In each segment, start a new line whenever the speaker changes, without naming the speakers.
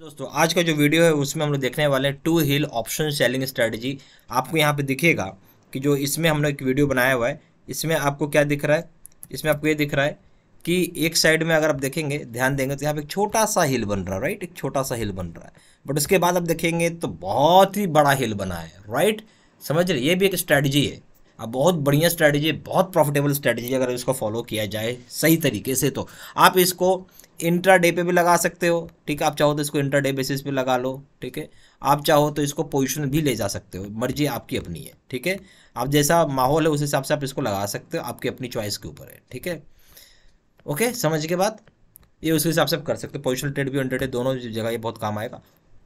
दोस्तों आज का जो वीडियो है उसमें हम लोग देखने वाले हैं टू हिल ऑप्शन सेलिंग स्ट्रेटजी आपको यहाँ पे दिखेगा कि जो इसमें हम लोग एक वीडियो बनाया हुआ है इसमें आपको क्या दिख रहा है इसमें आपको ये दिख रहा है कि एक साइड में अगर आप देखेंगे ध्यान देंगे तो यहाँ पे एक छोटा सा हिल बन रहा है राइट एक छोटा सा हिल बन रहा है बट उसके बाद आप देखेंगे तो बहुत ही बड़ा हिल बना है राइट समझ रहे ये भी एक स्ट्रैटेजी है अब बहुत बढ़िया स्ट्रैटेजी बहुत प्रॉफिटेबल स्ट्रैटेजी अगर इसको फॉलो किया जाए सही तरीके से तो आप इसको इंट्रा डे पे भी लगा सकते हो ठीक है आप चाहो तो इसको इंट्रा डे बेसिस पे लगा लो ठीक है आप चाहो तो इसको पोजिशन भी ले जा सकते हो मर्जी आपकी अपनी है ठीक है आप जैसा माहौल है उस हिसाब से आप इसको लगा सकते हो आपकी अपनी चॉइस के ऊपर है ठीक है ओके समझ के बाद ये उस हिसाब से आप कर सकते हो पोजिशनल ट्रेड भी इंट्रा दोनों जगह ये बहुत काम आएगा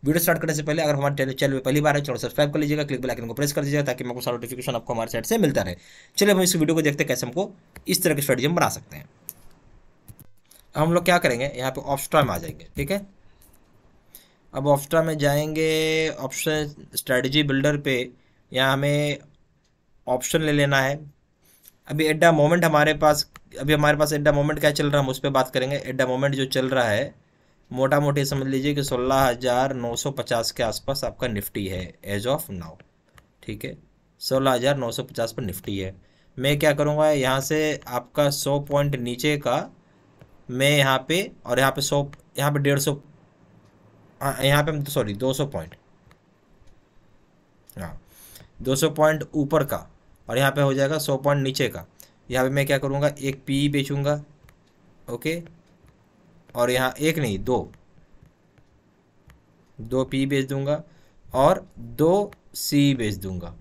वीडियो स्टार्ट करने से पहले अगर हमारे चैनल में पहली बार है चैनल सब्सक्राइब कर लीजिएगा क्लिक बेल को प्रेस कर दीजिएगा ताकि हमको नोटिफिकेशन आपको हमारे साइड से मिलता रहे चलिए हम इस वीडियो को देखते हैं कैसे हमको इस तरह के हम बना सकते हैं हम लोग क्या करेंगे यहाँ पे ऑप्स्ट्रा में आ जाएंगे ठीक है अब ऑप्स्ट्रा में जाएंगे ऑप्शन स्ट्रेटजी बिल्डर पे यहाँ हमें ऑप्शन ले लेना है अभी एट मोमेंट हमारे पास अभी हमारे पास एट मोमेंट क्या चल रहा है हम उस पर बात करेंगे एट मोमेंट जो चल रहा है मोटा मोटी समझ लीजिए कि सोलह हज़ार नौ सौ पचास के आसपास आपका निफ्टी है एज ऑफ नाउ ठीक है सोलह हज़ार नौ सौ पचास पर निफ्टी है मैं क्या करूँगा यहाँ से आपका सौ पॉइंट नीचे का मैं यहाँ पे और यहाँ पे सौ यहाँ पे डेढ़ सौ हाँ, यहाँ पे हम तो सॉरी दो सौ पॉइंट हाँ दो सौ पॉइंट ऊपर का और यहाँ पे हो जाएगा सौ पॉइंट नीचे का यहाँ पे मैं क्या करूँगा एक पी बेचूँगा ओके और यहाँ एक नहीं दो दो पी बेच दूँगा और दो सी बेच दूँगा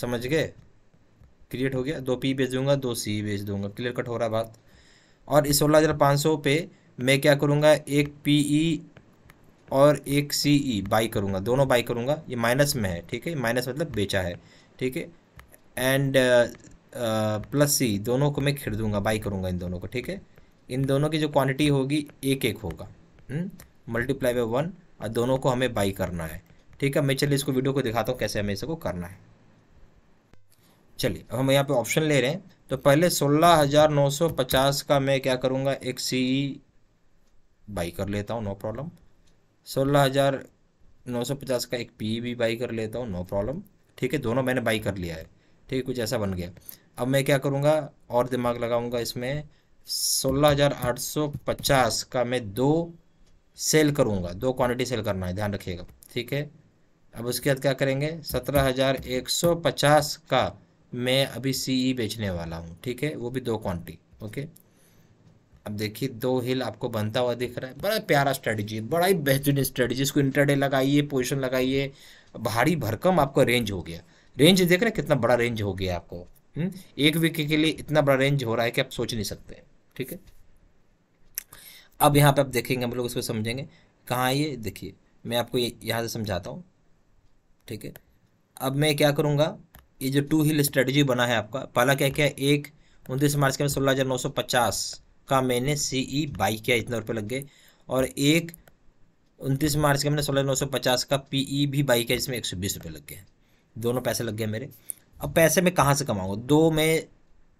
समझ गए क्रिएट हो गया दो पी बेच दूँगा दो सी बेच दूंगा क्लियर कट हो रहा बात और इस सोलह हज़ार पाँच सौ पे मैं क्या करूँगा एक पी ई e और एक सी ई बाई करूँगा दोनों बाई करूँगा ये माइनस में है ठीक है माइनस मतलब बेचा है ठीक है एंड प्लस सी दोनों को मैं खरीदूँगा बाई करूँगा इन दोनों को ठीक है इन दोनों की जो क्वांटिटी होगी एक एक होगा मल्टीप्लाई बाय वन और दोनों को हमें बाई करना है ठीक है मैं चलिए इसको वीडियो को दिखाता हूँ कैसे हमें इसको करना है चलिए अब हम यहाँ पे ऑप्शन ले रहे हैं तो पहले सोलह हज़ार नौ सौ पचास का मैं क्या करूँगा एक सी बाई e कर लेता हूँ नो प्रॉब्लम सोलह हज़ार नौ सौ पचास का एक पी e भी बाई कर लेता हूँ नो प्रॉब्लम ठीक है दोनों मैंने बाई कर लिया है ठीक है कुछ ऐसा बन गया अब मैं क्या करूँगा और दिमाग लगाऊँगा इसमें सोलह हज़ार आठ सौ पचास का मैं दो सेल करूँगा दो क्वांटिटी सेल करना है ध्यान रखिएगा ठीक है अब उसके बाद क्या करेंगे सत्रह हज़ार एक सौ पचास का मैं अभी सी ई e बेचने वाला हूँ ठीक है वो भी दो क्वान्टी ओके अब देखिए दो हिल आपको बनता हुआ दिख रहा है बड़ा प्यारा स्ट्रेटजी बड़ा ही बेहतरीन स्ट्रेटजी इसको इंटरडे लगाइए पोजिशन लगाइए भारी भरकम आपका रेंज हो गया रेंज देख रहे हैं कितना बड़ा रेंज हो गया आपको हम्म? एक वीक के लिए इतना बड़ा रेंज हो रहा है कि आप सोच नहीं सकते ठीक है अब यहाँ पे आप देखेंगे हम लोग इसको समझेंगे कहाँ ये देखिए मैं आपको यहाँ से समझाता हूँ ठीक है अब मैं क्या करूँगा ये जो टू हिल स्ट्रेटजी बना है आपका पहला क्या क्या एक उनतीस मार्च के सोलह हज़ार नौ सौ पचास का मैंने सी ई बाई किया इतने रुपये लग गए और एक उनतीस मार्च के मैंने सोलह नौ सौ पचास का पी ई e भी बाई किया जिसमें एक सौ बीस रुपये लग गए दोनों पैसे लग गए मेरे अब पैसे मैं कहाँ से कमाऊँगा दो मैं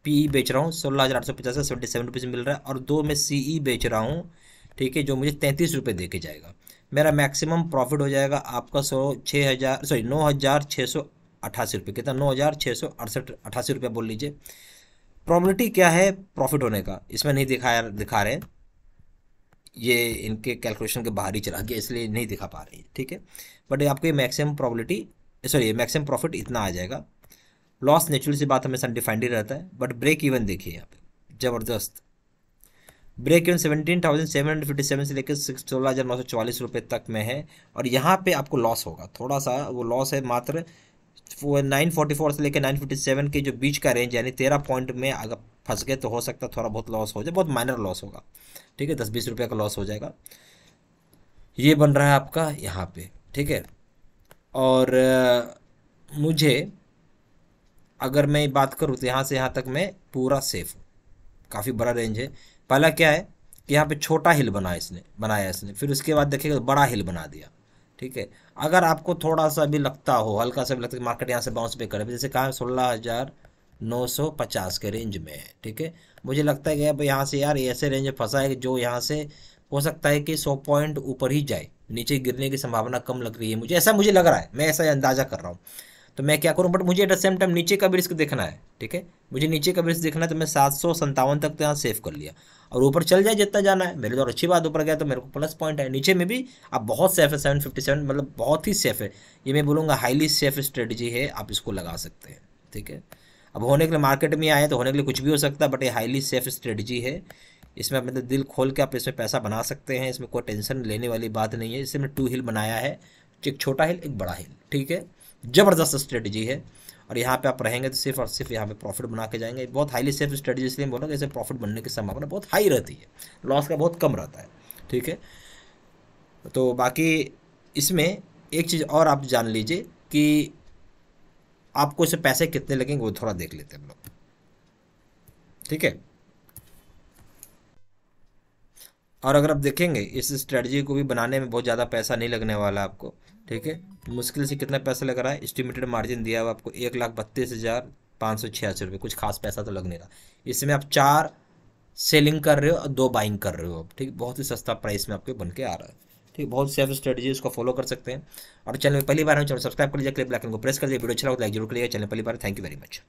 पी ई e बेच रहा हूँ सोलह हज़ार आठ सौ पचास का सेवेंटी सेवन रुपीज़ मिल रहा है और दो मैं सी ई e बेच रहा हूँ ठीक है जो मुझे तैंतीस रुपये दे के जाएगा मेरा मैक्सिमम प्रॉफिट हो जाएगा आपका सौ छः हज़ार सॉरी नौ हज़ार छः सौ अट्ठासी रुपये कितना नौ हज़ार छः सौ अड़सठ अट्ठासी रुपये बोल लीजिए प्रॉबलिटी क्या है प्रॉफिट होने का इसमें नहीं दिखाया दिखा रहे हैं ये इनके कैलकुलेशन के बाहर ही चला गया इसलिए नहीं दिखा पा रही ठीक है बट आपकी maximum probability sorry maximum profit इतना आ जाएगा लॉस नेचुरल सी बात हमेशा डिफाइंड ही रहता है बट ब्रेक इवन देखिए यहाँ पे जबरदस्त break even seventeen thousand seven hundred fifty seven से लेकर सिक्स सोलह हज़ार नौ सौ चवालीस रुपये तक में है और यहाँ पे आपको लॉस होगा थोड़ा सा वो लॉस है मात्र नाइन फोर्टी फोर से लेकर नाइन फिफ्टी सेवन के जो बीच का रेंज यानी तेरह पॉइंट में अगर फंस गए तो हो सकता है थोड़ा बहुत लॉस हो जाए बहुत माइनर लॉस होगा ठीक है दस बीस रुपये का लॉस हो जाएगा ये बन रहा है आपका यहाँ पे ठीक है और आ, मुझे अगर मैं बात करूँ तो यहाँ से यहाँ तक मैं पूरा सेफ हूँ काफ़ी बड़ा रेंज है पहला क्या है कि यहाँ पे छोटा हिल बनाया इसने बनाया इसने फिर उसके बाद देखिएगा बड़ा हिल बना दिया ठीक है अगर आपको थोड़ा सा भी लगता हो हल्का सा भी लगता है मार्केट यहाँ से बाउंस पे करे जैसे कहा सोलह हज़ार नौ सौ पचास के रेंज में है ठीक है मुझे लगता है कि अब यहाँ से यार ऐसे रेंज फंसा है जो यहाँ से हो सकता है कि सौ पॉइंट ऊपर ही जाए नीचे गिरने की संभावना कम लग रही है मुझे ऐसा मुझे लग रहा है मैं ऐसा अंदाज़ा कर रहा हूँ तो मैं क्या करूँ बट मुझे एट द सेम टाइम नीचे का भी रिस्क देखना है ठीक है मुझे नीचे का भी रिस्क देखना है तो मैं सात सौ संतावन तक तो यहाँ सेव कर लिया और ऊपर चल जाए जितना जाना है मेरे तो अच्छी बात ऊपर गया तो मेरे को प्लस पॉइंट है नीचे में भी आप बहुत सेफ है सेवन फिफ्टी सेवन मतलब बहुत ही सेफ है ये मैं बोलूँगा हाईली सेफ स्ट्रेटजी है आप इसको लगा सकते हैं ठीक है अब होने के लिए मार्केट में आए तो होने के लिए कुछ भी हो सकता है बट ये हाईली सेफ स्ट्रेटजी है इसमें अपने दिल खोल के आप इसमें पैसा बना सकते हैं इसमें कोई टेंशन लेने वाली बात नहीं है इसमें टू हिल बनाया है एक छोटा हिल एक बड़ा हिल ठीक है ज़बरदस्त स्ट्रेटजी है और यहाँ पे आप रहेंगे तो सिर्फ और सिर्फ यहाँ पे प्रॉफिट बना के जाएंगे बहुत हाईली सेफ स्ट्रेटजी इसलिए बोला कि इसे प्रॉफिट बनने की संभावना बहुत हाई रहती है लॉस का बहुत कम रहता है ठीक है तो बाकी इसमें एक चीज़ और आप जान लीजिए कि आपको इसे पैसे कितने लगेंगे वो थोड़ा देख लेते हैं हम लोग ठीक है और अगर आप देखेंगे इस स्ट्रेटजी को भी बनाने में बहुत ज़्यादा पैसा नहीं लगने वाला आपको ठीक है मुश्किल से कितना पैसा लग रहा है एस्टिमेटेड मार्जिन दिया हुआ आपको एक लाख बत्तीस हज़ार पाँच सौ छियासी रुपये कुछ खास पैसा तो लग नहीं रहा इसमें आप चार सेलिंग कर रहे हो और दो बाइंग कर रहे हो आप ठीक बहुत ही सस्ता प्राइस में आपके बन के आ रहा है ठीक बहुत सेफ स्ट्रेटजी उसको फॉलो कर सकते हैं और चैनल में पहली बार हम तो चैनल सब्सक्राइब कर लीजिए क्लिप लाइकन को प्रेस कर दीजिए वीडियो अच्छा लगा लाइक तो जरूर करिएगा चैनल पहली बार थैंक यू वेरी मच